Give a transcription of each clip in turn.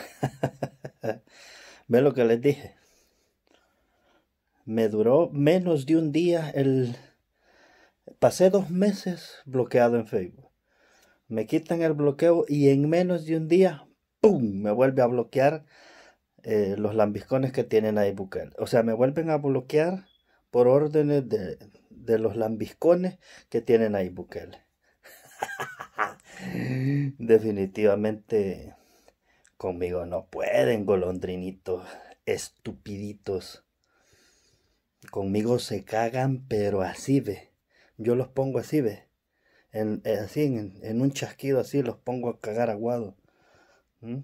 Ve lo que les dije. Me duró menos de un día el... Pasé dos meses bloqueado en Facebook. Me quitan el bloqueo y en menos de un día, ¡pum! Me vuelve a bloquear eh, los lambiscones que tienen ahí O sea, me vuelven a bloquear por órdenes de, de los lambiscones que tienen ahí Definitivamente Conmigo no pueden, golondrinitos, estupiditos. Conmigo se cagan, pero así ve. Yo los pongo así ve. En, así, en, un chasquido así los pongo a cagar aguado. ¿Mm?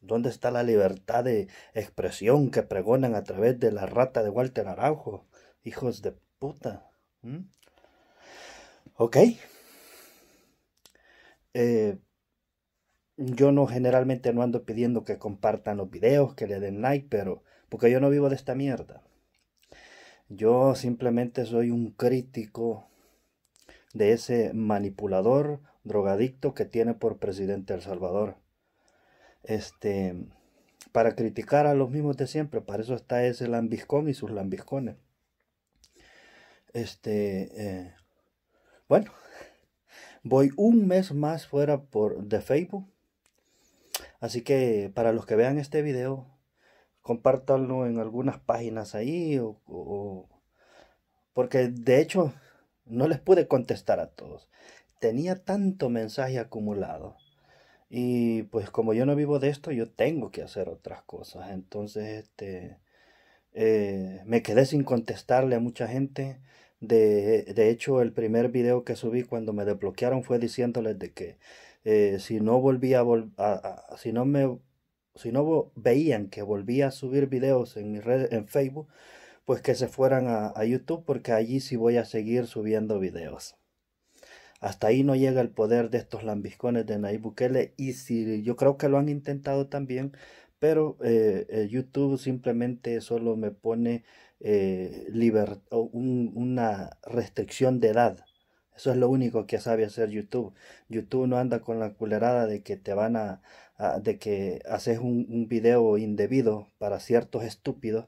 ¿Dónde está la libertad de expresión que pregonan a través de la rata de Walter Araujo? Hijos de puta. ¿Mm? Ok. Eh, yo no generalmente no ando pidiendo que compartan los videos, que le den like, pero porque yo no vivo de esta mierda. Yo simplemente soy un crítico de ese manipulador drogadicto que tiene por presidente El Salvador. Este, para criticar a los mismos de siempre, para eso está ese lambiscón y sus lambiscones. Este, eh, bueno, voy un mes más fuera por de Facebook Así que para los que vean este video, compártanlo en algunas páginas ahí porque de hecho no les pude contestar a todos. Tenía tanto mensaje acumulado. Y pues como yo no vivo de esto, yo tengo que hacer otras cosas. Entonces, este eh, me quedé sin contestarle a mucha gente. De, hecho, el primer video que subí cuando me desbloquearon fue diciéndoles de que eh, si no volvía a, si no me si no veían que volvía a subir videos en mi red en Facebook, pues que se fueran a, a, YouTube porque allí sí voy a seguir subiendo videos. Hasta ahí no llega el poder de estos lambiscones de Nayib Bukele y si yo creo que lo han intentado también, pero eh, eh, YouTube simplemente solo me pone eh, una restricción de edad. Eso es lo único que sabe hacer YouTube. YouTube no anda con la culerada de que te van a, Ah, de que haces un, video indebido para ciertos estúpidos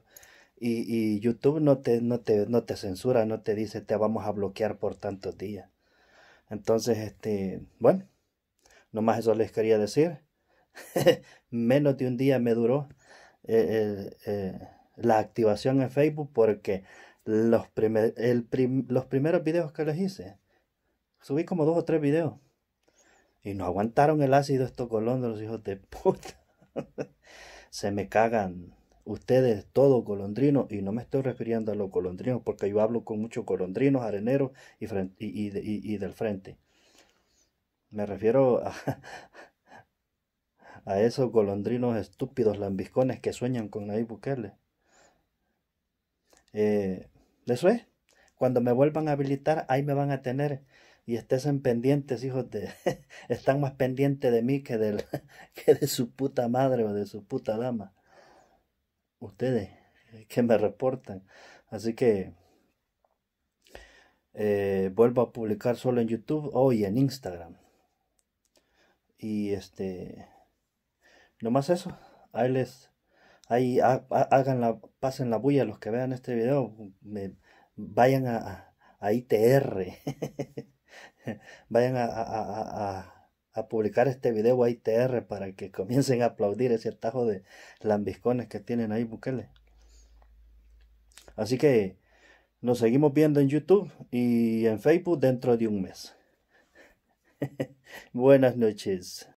y, YouTube no te, no, te, no te censura, no te dice te vamos a bloquear por tantos días. Entonces, este, bueno, nomás eso les quería decir. Menos de un día me duró eh, eh, eh, la activación en Facebook porque los, los primeros videos que les hice, subí como dos o tres videos y no aguantaron el ácido estos los hijos de puta. Se me cagan ustedes todos golondrinos. y no me estoy refiriendo a los colondrinos porque yo hablo con muchos colondrinos, areneros y, del frente. Me refiero a, esos golondrinos estúpidos lambiscones que sueñan con ahí Bukele. Eh, eso es. Cuando me vuelvan a habilitar, ahí me van a tener y estés en pendientes, hijos de... están más pendientes de mí que, del, que de su puta madre o de su puta dama. Ustedes que me reportan. Así que eh, vuelvo a publicar solo en YouTube o oh, en Instagram. Y este... Nomás eso. Ahí les... Ahí hagan la, pasen la bulla los que vean este video. Me, vayan a, a ITR. Vayan a, a, a, publicar este video a ITR para que comiencen a aplaudir ese atajo de lambiscones que tienen ahí, Bukele. Así que nos seguimos viendo en YouTube y en Facebook dentro de un mes. Buenas noches.